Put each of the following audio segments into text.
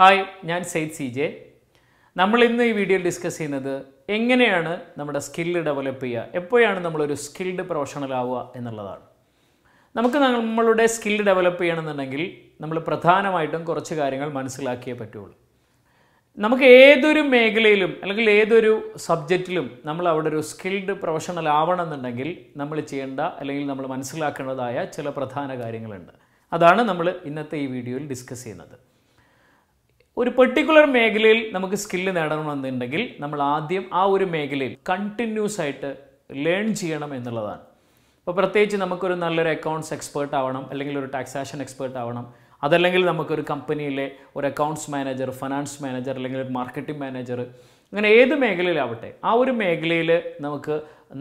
hi ഞാൻ Syed C J നമ്മൾ ഇന്ന് ഈ വീഡിയോയിൽ ഡിസ്കസ് ചെയ്യുന്നത് എങ്ങനെയാണ് നമ്മുടെ സ്കില്ല് ഡെവലപ്പ് ചെയ്യുക എപ്പോഴാണ് നമ്മളൊരു സ്കിൽഡ് പ്രൊഫഷണൽ ആവുക എന്നുള്ളതാണ് നമുക്ക് നമ്മളുടെ സ്കില്ല് ഡെവലപ്പ് ചെയ്യണമെന്നുണ്ടെങ്കിൽ നമ്മൾ പ്രധാനമായിട്ടും കുറച്ച് കാര്യങ്ങൾ മനസ്സിലാക്കിയേ പറ്റുള്ളൂ നമുക്ക് ഏതൊരു മേഖലയിലും അല്ലെങ്കിൽ ഏതൊരു സബ്ജക്റ്റിലും നമ്മൾ അവിടെ ഒരു സ്കിൽഡ് പ്രൊഫഷണൽ ആവണമെന്നുണ്ടെങ്കിൽ നമ്മൾ ചെയ്യേണ്ട അല്ലെങ്കിൽ നമ്മൾ മനസ്സിലാക്കേണ്ടതായ ചില പ്രധാന കാര്യങ്ങളുണ്ട് അതാണ് നമ്മൾ ഇന്നത്തെ ഈ വീഡിയോയിൽ ഡിസ്കസ് ചെയ്യുന്നത് ഒരു പെർട്ടിക്കുലർ മേഖലയിൽ നമുക്ക് സ്കില്ല് നേടണമെന്നുണ്ടെങ്കിൽ നമ്മൾ ആദ്യം ആ ഒരു മേഖലയിൽ കണ്ടിന്യൂസ് ആയിട്ട് ലേൺ ചെയ്യണം എന്നുള്ളതാണ് അപ്പോൾ പ്രത്യേകിച്ച് നമുക്കൊരു നല്ലൊരു അക്കൗണ്ട്സ് എക്സ്പേർട്ട് ആവണം അല്ലെങ്കിൽ ഒരു ടാക്സേഷൻ എക്സ്പേർട്ട് ആവണം അതല്ലെങ്കിൽ നമുക്കൊരു കമ്പനിയിലെ ഒരു അക്കൗണ്ട്സ് മാനേജർ ഫിനാൻസ് മാനേജർ അല്ലെങ്കിൽ ഒരു മാർക്കറ്റിംഗ് മാനേജർ അങ്ങനെ ഏത് മേഖലയിലാവട്ടെ ആ ഒരു മേഖലയിൽ നമുക്ക്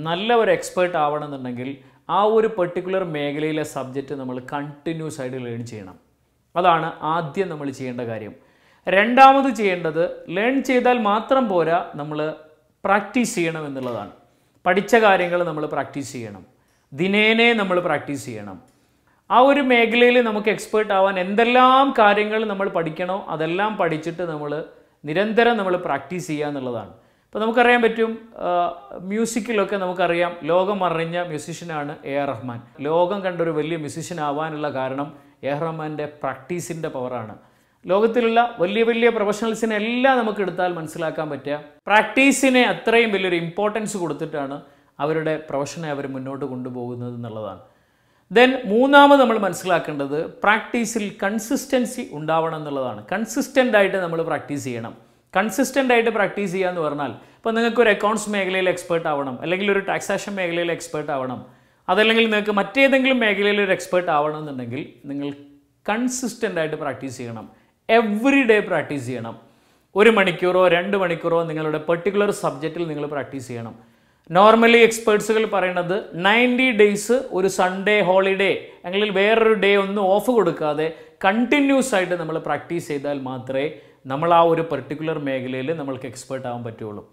നല്ല ഒരു എക്സ്പേർട്ട് ആവണമെന്നുണ്ടെങ്കിൽ ആ ഒരു പെർട്ടിക്കുലർ മേഖലയിലെ സബ്ജക്റ്റ് നമ്മൾ കണ്ടിന്യൂസ് ആയിട്ട് ലേൺ ചെയ്യണം അതാണ് ആദ്യം നമ്മൾ ചെയ്യേണ്ട കാര്യം രണ്ടാമത് ചെയ്യേണ്ടത് ലേൺ ചെയ്താൽ മാത്രം പോരാ നമ്മൾ പ്രാക്ടീസ് ചെയ്യണം എന്നുള്ളതാണ് പഠിച്ച കാര്യങ്ങൾ നമ്മൾ പ്രാക്ടീസ് ചെയ്യണം ദിനേനെ നമ്മൾ പ്രാക്ടീസ് ചെയ്യണം ആ ഒരു മേഖലയിൽ നമുക്ക് എക്സ്പേർട്ട് ആവാൻ എന്തെല്ലാം കാര്യങ്ങൾ നമ്മൾ പഠിക്കണോ അതെല്ലാം പഠിച്ചിട്ട് നമ്മൾ നിരന്തരം നമ്മൾ പ്രാക്ടീസ് ചെയ്യുക എന്നുള്ളതാണ് ഇപ്പോൾ നമുക്കറിയാൻ പറ്റും മ്യൂസിക്കിലൊക്കെ നമുക്കറിയാം ലോകം അറിഞ്ഞ മ്യൂസിഷ്യനാണ് എ ആർ റഹ്മാൻ ലോകം കണ്ടൊരു വലിയ മ്യൂസിഷ്യൻ ആവാനുള്ള കാരണം എ ആർ റഹ്മാൻ്റെ പ്രാക്ടീസിൻ്റെ പവറാണ് ലോകത്തിലുള്ള വലിയ വലിയ പ്രൊഫഷണൽസിനെ എല്ലാം നമുക്ക് എടുത്താൽ മനസ്സിലാക്കാൻ പറ്റുക പ്രാക്ടീസിനെ അത്രയും വലിയൊരു ഇമ്പോർട്ടൻസ് കൊടുത്തിട്ടാണ് അവരുടെ പ്രൊഫഷനെ അവർ മുന്നോട്ട് കൊണ്ടുപോകുന്നത് എന്നുള്ളതാണ് ദെൻ മൂന്നാമത് നമ്മൾ മനസ്സിലാക്കേണ്ടത് പ്രാക്ടീസിൽ കൺസിസ്റ്റൻസി ഉണ്ടാവണം എന്നുള്ളതാണ് കൺസിസ്റ്റൻ്റ് ആയിട്ട് നമ്മൾ പ്രാക്ടീസ് ചെയ്യണം കൺസിസ്റ്റൻ്റ് ആയിട്ട് പ്രാക്ടീസ് ചെയ്യുക എന്ന് പറഞ്ഞാൽ ഇപ്പോൾ നിങ്ങൾക്ക് ഒരു അക്കൗണ്ട്സ് മേഖലയിൽ എക്സ്പേർട്ട് ആവണം അല്ലെങ്കിൽ ഒരു ടാക്സേഷൻ മേഖലയിൽ എക്സ്പേർട്ട് ആവണം അതല്ലെങ്കിൽ നിങ്ങൾക്ക് മറ്റേതെങ്കിലും മേഖലയിൽ ഒരു എക്സ്പേർട്ട് എന്നുണ്ടെങ്കിൽ നിങ്ങൾ കൺസിസ്റ്റൻ്റ് ആയിട്ട് പ്രാക്ടീസ് ചെയ്യണം എവറി ഡേ പ്രാക്ടീസ് ചെയ്യണം ഒരു മണിക്കൂറോ രണ്ട് മണിക്കൂറോ നിങ്ങളുടെ പെർട്ടിക്കുലർ സബ്ജക്റ്റിൽ നിങ്ങൾ പ്രാക്ടീസ് ചെയ്യണം നോർമലി എക്സ്പേർട്സുകൾ പറയുന്നത് നയൻറ്റി ഡേയ്സ് ഒരു സൺഡേ ഹോളിഡേ അല്ലെങ്കിൽ വേറൊരു ഡേ ഒന്നും ഓഫ് കൊടുക്കാതെ കണ്ടിന്യൂസ് ആയിട്ട് നമ്മൾ പ്രാക്ടീസ് ചെയ്താൽ മാത്രമേ നമ്മൾ ആ ഒരു പെർട്ടിക്കുലർ മേഖലയിൽ നമ്മൾക്ക് എക്സ്പേർട്ട് ആവാൻ പറ്റുള്ളൂ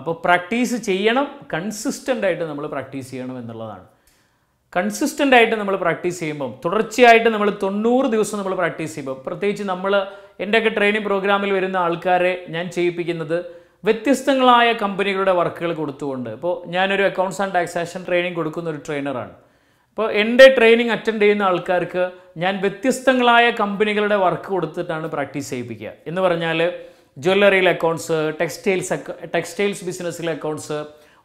അപ്പോൾ പ്രാക്ടീസ് ചെയ്യണം കൺസിസ്റ്റൻ്റ് ആയിട്ട് നമ്മൾ പ്രാക്ടീസ് ചെയ്യണം എന്നുള്ളതാണ് കൺസിസ്റ്റൻ്റ് ആയിട്ട് നമ്മൾ പ്രാക്ടീസ് ചെയ്യുമ്പോൾ തുടർച്ചയായിട്ട് നമ്മൾ തൊണ്ണൂറ് ദിവസം നമ്മൾ പ്രാക്ടീസ് ചെയ്യുമ്പോൾ പ്രത്യേകിച്ച് നമ്മൾ എൻ്റെയൊക്കെ ട്രെയിനിങ് പ്രോഗ്രാമിൽ വരുന്ന ആൾക്കാരെ ഞാൻ ചെയ്യിപ്പിക്കുന്നത് വ്യത്യസ്തങ്ങളായ കമ്പനികളുടെ വർക്കുകൾ കൊടുത്തുകൊണ്ട് ഇപ്പോൾ ഞാനൊരു അക്കൗണ്ട്സ് ആൻഡ് ടാക്സേഷൻ ട്രെയിനിങ് കൊടുക്കുന്ന ഒരു ട്രെയിനറാണ് അപ്പോൾ എൻ്റെ ട്രെയിനിങ് അറ്റൻഡ് ചെയ്യുന്ന ആൾക്കാർക്ക് ഞാൻ വ്യത്യസ്തങ്ങളായ കമ്പനികളുടെ വർക്ക് കൊടുത്തിട്ടാണ് പ്രാക്ടീസ് ചെയ്യിപ്പിക്കുക എന്ന് പറഞ്ഞാൽ ജ്വല്ലറിയിലെ അക്കൗണ്ട്സ് ടെക്സ്റ്റൈൽസ് ടെക്സ്റ്റൈൽസ് ബിസിനസ്സിലെ അക്കൗണ്ട്സ്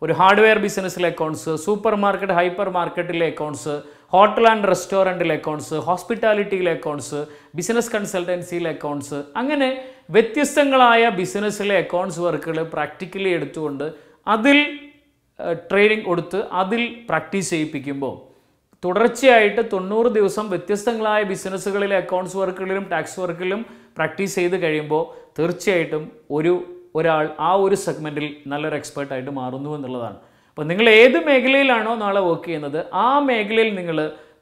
ഒരു ഹാർഡ്വെയർ ബിസിനസ്സിലെ അക്കൗണ്ട്സ് സൂപ്പർ മാർക്കറ്റ് ഹൈപ്പർ മാർക്കറ്റിലെ അക്കൗണ്ട്സ് ഹോട്ടൽ ആൻഡ് റെസ്റ്റോറൻറ്റിലെ അക്കൗണ്ട്സ് ഹോസ്പിറ്റാലിറ്റിയിലെ അക്കൗണ്ട്സ് ബിസിനസ് കൺസൾട്ടൻസിയിലെ അക്കൗണ്ട്സ് അങ്ങനെ വ്യത്യസ്തങ്ങളായ ബിസിനസ്സിലെ അക്കൗണ്ട്സ് വർക്കുകൾ പ്രാക്ടിക്കലി എടുത്തുകൊണ്ട് അതിൽ ട്രെയിനിങ് കൊടുത്ത് അതിൽ പ്രാക്ടീസ് ചെയ്യിപ്പിക്കുമ്പോൾ തുടർച്ചയായിട്ട് തൊണ്ണൂറ് ദിവസം വ്യത്യസ്തങ്ങളായ ബിസിനസ്സുകളിലെ അക്കൗണ്ട്സ് വർക്കുകളിലും ടാക്സ് വർക്കിലും പ്രാക്ടീസ് ചെയ്ത് കഴിയുമ്പോൾ തീർച്ചയായിട്ടും ഒരു ഒരാൾ ആ ഒരു സെഗ്മെൻറ്റിൽ നല്ലൊരു എക്സ്പേർട്ടായിട്ട് മാറുന്നു എന്നുള്ളതാണ് അപ്പോൾ നിങ്ങൾ ഏത് മേഖലയിലാണോ നാളെ വർക്ക് ചെയ്യുന്നത് ആ മേഖലയിൽ നിങ്ങൾ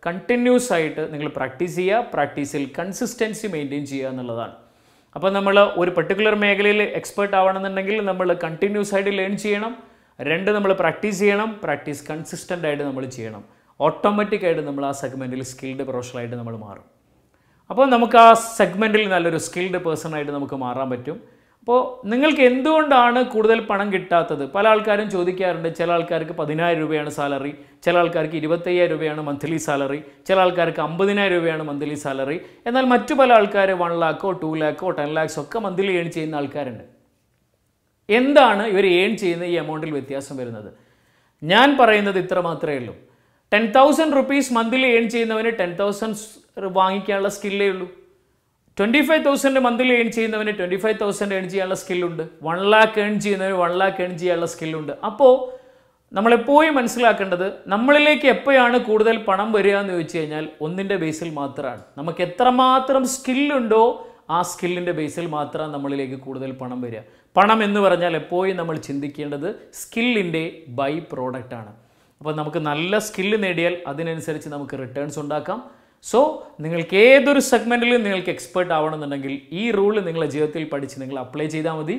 കണ്ടിന്യൂസ് ആയിട്ട് നിങ്ങൾ പ്രാക്ടീസ് ചെയ്യുക പ്രാക്ടീസിൽ കൺസിസ്റ്റൻസി മെയിൻറ്റെയിൻ ചെയ്യുക എന്നുള്ളതാണ് അപ്പോൾ നമ്മൾ ഒരു പെർട്ടിക്കുലർ മേഖലയിൽ എക്സ്പേർട്ട് ആവണമെന്നുണ്ടെങ്കിൽ നമ്മൾ കണ്ടിന്യൂസ് ആയിട്ട് ലേൺ ചെയ്യണം രണ്ട് നമ്മൾ പ്രാക്ടീസ് ചെയ്യണം പ്രാക്ടീസ് കൺസിസ്റ്റൻ്റ് ആയിട്ട് നമ്മൾ ചെയ്യണം ഓട്ടോമാറ്റിക് ആയിട്ട് നമ്മൾ ആ സെഗ്മെൻറ്റിൽ സ്കിൽഡ് പ്രൊഫഷണലായിട്ട് നമ്മൾ മാറും അപ്പോൾ നമുക്ക് ആ സെഗ്മെൻറ്റിൽ നല്ലൊരു സ്കിൽഡ് പേഴ്സണായിട്ട് നമുക്ക് മാറാൻ പറ്റും അപ്പോൾ നിങ്ങൾക്ക് എന്തുകൊണ്ടാണ് കൂടുതൽ പണം കിട്ടാത്തത് പല ആൾക്കാരും ചോദിക്കാറുണ്ട് ചില ആൾക്കാർക്ക് പതിനായിരം രൂപയാണ് സാലറി ചില ആൾക്കാർക്ക് ഇരുപത്തയ്യായിരം രൂപയാണ് മന്ത്ലി സാലറി ചില ആൾക്കാർക്ക് അമ്പതിനായിരം രൂപയാണ് മന്ത്ലി സാലറി എന്നാൽ മറ്റു പല ആൾക്കാർ വൺ ലാക്കോ ടു ലാക്കോ ടെൻ ലാക്സോ ഒക്കെ മന്ത്ലി ഏൺ ചെയ്യുന്ന ആൾക്കാരുണ്ട് എന്താണ് ഇവർ ഏൺ ചെയ്യുന്ന ഈ എമൗണ്ടിൽ വ്യത്യാസം വരുന്നത് ഞാൻ പറയുന്നത് ഇത്ര മാത്രമേ ഉള്ളൂ ten thousand rupees monthly earn ചെയ്യുന്നവന് ടെൻ തൗസൻഡ് വാങ്ങിക്കാനുള്ള സ്കില്ലേ ഉള്ളൂ twenty five thousand monthly earn ചെയ്യുന്നവന് ട്വൻറ്റി ഫൈവ് തൗസൻഡ് ഏൺ ചെയ്യാനുള്ള സ്കില്ലുണ്ട് വൺ ലാക്ക് ഏൺ ചെയ്യുന്നവന് വൺ ലാക്ക് ഏൺ ചെയ്യാനുള്ള സ്കില്ലുണ്ട് അപ്പോൾ നമ്മളെപ്പോഴും മനസ്സിലാക്കേണ്ടത് നമ്മളിലേക്ക് എപ്പോഴാണ് കൂടുതൽ പണം വരിക എന്ന് ചോദിച്ചു കഴിഞ്ഞാൽ ഒന്നിൻ്റെ ബേസിൽ മാത്രമാണ് നമുക്ക് എത്രമാത്രം സ്കില്ലുണ്ടോ ആ സ്കില്ലിൻ്റെ ബേസിൽ മാത്രമാണ് നമ്മളിലേക്ക് കൂടുതൽ പണം വരിക പണം എന്ന് പറഞ്ഞാൽ എപ്പോഴും നമ്മൾ ചിന്തിക്കേണ്ടത് സ്കില്ലിൻ്റെ ബൈ പ്രോഡക്റ്റാണ് അപ്പോൾ നമുക്ക് നല്ല സ്കില്ല് നേടിയാൽ അതിനനുസരിച്ച് നമുക്ക് റിട്ടേൺസ് ഉണ്ടാക്കാം സോ നിങ്ങൾക്ക് ഏതൊരു സെഗ്മെൻറ്റിലും നിങ്ങൾക്ക് എക്സ്പേർട്ട് ആവണമെന്നുണ്ടെങ്കിൽ ഈ റൂൾ നിങ്ങളുടെ ജീവിതത്തിൽ പഠിച്ച് നിങ്ങൾ അപ്ലൈ ചെയ്താൽ മതി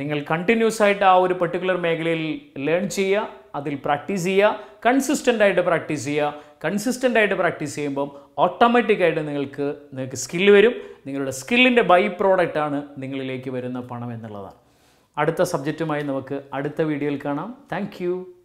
നിങ്ങൾ കണ്ടിന്യൂസ് ആയിട്ട് ആ ഒരു പെർട്ടിക്കുലർ മേഖലയിൽ ലേൺ ചെയ്യുക അതിൽ പ്രാക്ടീസ് ചെയ്യുക കൺസിസ്റ്റൻ്റ് ആയിട്ട് പ്രാക്ടീസ് ചെയ്യുക കൺസിസ്റ്റൻ്റ് ആയിട്ട് പ്രാക്ടീസ് ചെയ്യുമ്പം ഓട്ടോമാറ്റിക്കായിട്ട് നിങ്ങൾക്ക് നിങ്ങൾക്ക് സ്കില്ല് വരും നിങ്ങളുടെ സ്കില്ലിൻ്റെ ബൈ പ്രോഡക്റ്റാണ് നിങ്ങളിലേക്ക് വരുന്ന പണം എന്നുള്ളതാണ് അടുത്ത സബ്ജക്റ്റുമായി നമുക്ക് അടുത്ത വീഡിയോയിൽ കാണാം താങ്ക്